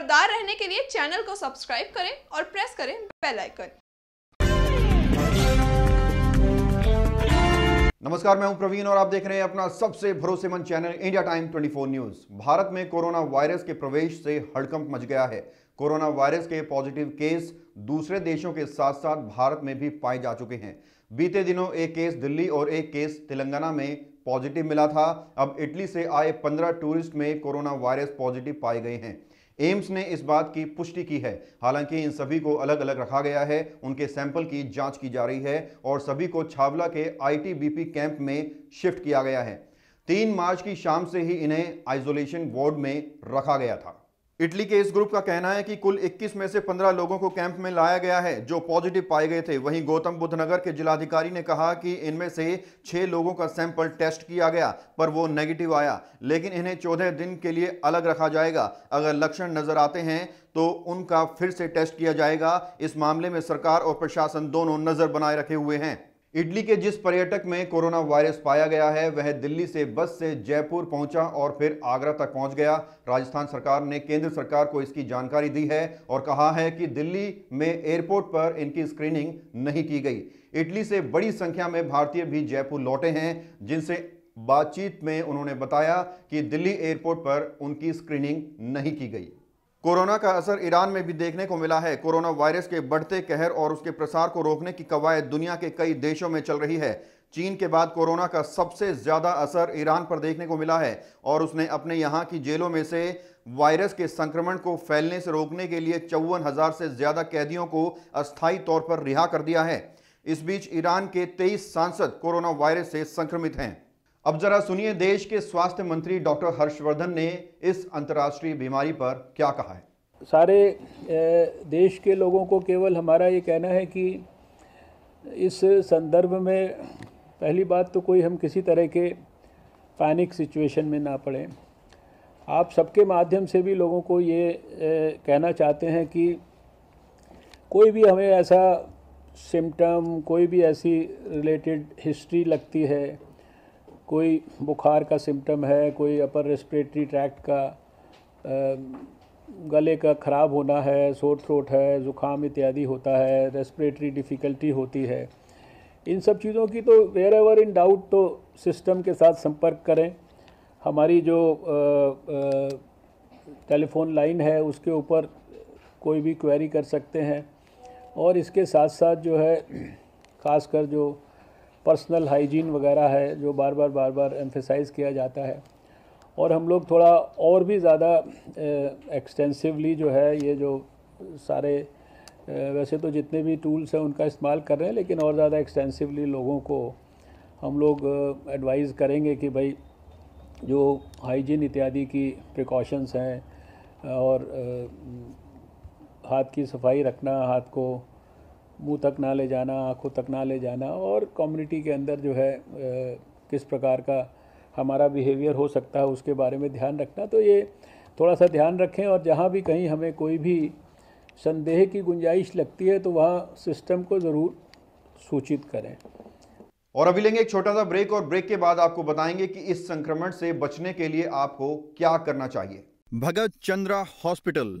खबरदार रहने के लिए चैनल को सब्सक्राइब करें और प्रेस करें बेल आइकन नमस्कार मैं हूं प्रवीण और आप देख रहे हैं अपना सबसे भरोसेमंद चैनल इंडिया टाइम 24 न्यूज भारत में कोरोना वायरस के प्रवेश से हड़कंप मच गया है कोरोना वायरस के पॉजिटिव केस दूसरे देशों के साथ साथ भारत में भी पाए जा चुके हैं बीते दिनों एक केस दिल्ली और एक केस तेलंगाना में पॉजिटिव मिला था अब इटली से आए पंद्रह टूरिस्ट में कोरोना वायरस पॉजिटिव पाए गए हैं एम्स ने इस बात की पुष्टि की है हालांकि इन सभी को अलग अलग रखा गया है उनके सैंपल की जांच की जा रही है और सभी को छावला के आईटीबीपी कैंप में शिफ्ट किया गया है तीन मार्च की शाम से ही इन्हें आइसोलेशन वार्ड में रखा गया था इटली के इस ग्रुप का कहना है कि कुल 21 में से 15 लोगों को कैंप में लाया गया है जो पॉजिटिव पाए गए थे वहीं गौतम बुद्ध नगर के जिलाधिकारी ने कहा कि इनमें से छह लोगों का सैंपल टेस्ट किया गया पर वो नेगेटिव आया लेकिन इन्हें चौदह दिन के लिए अलग रखा जाएगा अगर लक्षण नजर आते हैं तो उनका फिर से टेस्ट किया जाएगा इस मामले में सरकार और प्रशासन दोनों नजर बनाए रखे हुए हैं इटली के जिस पर्यटक में कोरोना वायरस पाया गया है वह दिल्ली से बस से जयपुर पहुंचा और फिर आगरा तक पहुंच गया राजस्थान सरकार ने केंद्र सरकार को इसकी जानकारी दी है और कहा है कि दिल्ली में एयरपोर्ट पर इनकी स्क्रीनिंग नहीं की गई इटली से बड़ी संख्या में भारतीय भी जयपुर लौटे हैं जिनसे बातचीत में उन्होंने बताया कि दिल्ली एयरपोर्ट पर उनकी स्क्रीनिंग नहीं की गई कोरोना का असर ईरान में भी देखने को मिला है कोरोना वायरस के बढ़ते कहर और उसके प्रसार को रोकने की कवायद दुनिया के कई देशों में चल रही है चीन के बाद कोरोना का सबसे ज़्यादा असर ईरान पर देखने को मिला है और उसने अपने यहाँ की जेलों में से वायरस के संक्रमण को फैलने से रोकने के लिए चौवन हज़ार से ज़्यादा कैदियों को अस्थायी तौर पर रिहा कर दिया है इस बीच ईरान के तेईस सांसद कोरोना वायरस से संक्रमित हैं अब जरा सुनिए देश के स्वास्थ्य मंत्री डॉक्टर हर्षवर्धन ने इस अंतर्राष्ट्रीय बीमारी पर क्या कहा है सारे देश के लोगों को केवल हमारा ये कहना है कि इस संदर्भ में पहली बात तो कोई हम किसी तरह के पैनिक सिचुएशन में ना पड़ें आप सबके माध्यम से भी लोगों को ये कहना चाहते हैं कि कोई भी हमें ऐसा सिम्टम कोई भी ऐसी रिलेटेड हिस्ट्री लगती है कोई बुखार का सिम्टम है कोई अपर रेस्पिरेटरी ट्रैक्ट का गले का ख़राब होना है सोर थ्रोट है ज़ुकाम इत्यादि होता है रेस्पिरेटरी डिफ़िकल्टी होती है इन सब चीज़ों की तो वेयर एवर इन डाउट तो सिस्टम के साथ संपर्क करें हमारी जो टेलीफोन लाइन है उसके ऊपर कोई भी क्वेरी कर सकते हैं और इसके साथ साथ जो है ख़ासकर जो पर्सनल हाइजीन वगैरह है जो बार बार बार बार एम्फेसाइज़ किया जाता है और हम लोग थोड़ा और भी ज़्यादा एक्सटेंसिवली जो है ये जो सारे वैसे तो जितने भी टूल्स हैं उनका इस्तेमाल कर रहे हैं लेकिन और ज़्यादा एक्सटेंसिवली लोगों को हम लोग एडवाइज़ करेंगे कि भाई जो हाइजीन इत्यादि की प्रिकॉशंस हैं और हाथ की सफाई रखना हाथ को मुंह तक ना ले जाना आंखों तक ना ले जाना और कम्युनिटी के अंदर जो है किस प्रकार का हमारा बिहेवियर हो सकता है उसके बारे में ध्यान रखना तो ये थोड़ा सा ध्यान रखें और जहाँ भी कहीं हमें कोई भी संदेह की गुंजाइश लगती है तो वहाँ सिस्टम को ज़रूर सूचित करें और अभी लेंगे एक छोटा सा ब्रेक और ब्रेक के बाद आपको बताएंगे कि इस संक्रमण से बचने के लिए आपको क्या करना चाहिए भगत चंद्रा हॉस्पिटल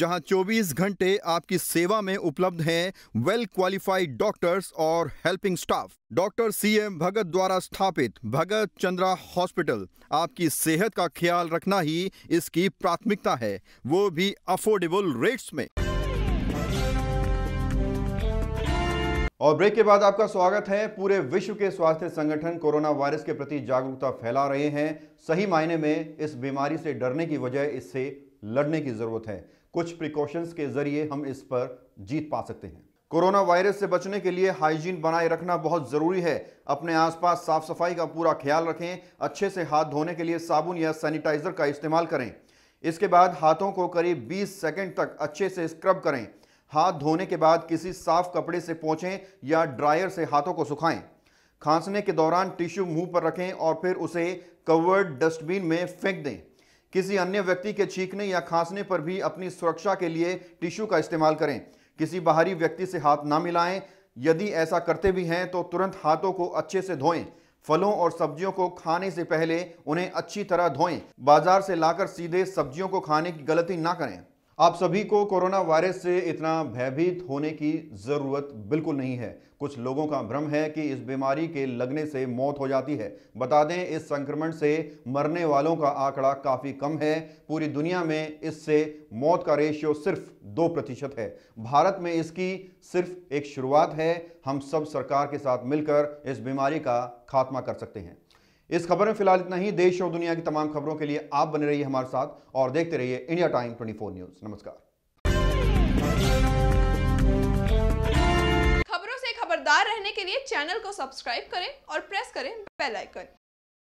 जहां 24 घंटे आपकी सेवा में उपलब्ध हैं वेल क्वालिफाइड डॉक्टर्स और helping staff doctor CM Bhagat द्वारा स्थापित भगत चंद्रा हॉस्पिटल आपकी सेहत का ख्याल रखना ही इसकी प्राथमिकता है वो भी अफोर्डेबल रेट्स में और ब्रेक के बाद आपका स्वागत है पूरे विश्व के स्वास्थ्य संगठन कोरोना वायरस के प्रति जागरूकता फैला रहे हैं सही मायने में इस बीमारी से डरने की वजह इससे लड़ने की जरूरत है कुछ प्रिकॉशंस के जरिए हम इस पर जीत पा सकते हैं कोरोना वायरस से बचने के लिए हाइजीन बनाए रखना बहुत ज़रूरी है अपने आसपास साफ सफाई का पूरा ख्याल रखें अच्छे से हाथ धोने के लिए साबुन या सैनिटाइजर का इस्तेमाल करें इसके बाद हाथों को करीब 20 सेकंड तक अच्छे से स्क्रब करें हाथ धोने के बाद किसी साफ कपड़े से पोंछें या ड्रायर से हाथों को सुखाएं खांसने के दौरान टिश्यू मुंह पर रखें और फिर उसे कवर्ड डस्टबिन में फेंक दें किसी अन्य व्यक्ति के छींकने या खांसने पर भी अपनी सुरक्षा के लिए टिश्यू का इस्तेमाल करें किसी बाहरी व्यक्ति से हाथ ना मिलाएं यदि ऐसा करते भी हैं तो तुरंत हाथों को अच्छे से धोएं फलों और सब्जियों को खाने से पहले उन्हें अच्छी तरह धोएं बाजार से लाकर सीधे सब्जियों को खाने की गलती ना करें आप सभी को कोरोना वायरस से इतना भयभीत होने की ज़रूरत बिल्कुल नहीं है कुछ लोगों का भ्रम है कि इस बीमारी के लगने से मौत हो जाती है बता दें इस संक्रमण से मरने वालों का आंकड़ा काफ़ी कम है पूरी दुनिया में इससे मौत का रेशियो सिर्फ दो प्रतिशत है भारत में इसकी सिर्फ एक शुरुआत है हम सब सरकार के साथ मिलकर इस बीमारी का खात्मा कर सकते हैं इस खबर में फिलहाल इतना ही देश और दुनिया की तमाम खबरों के लिए आप बने रहिए हमारे साथ और देखते रहिए इंडिया टाइम 24 न्यूज नमस्कार खबरों से खबरदार रहने के लिए चैनल को सब्सक्राइब करें और प्रेस करें बेल आइकन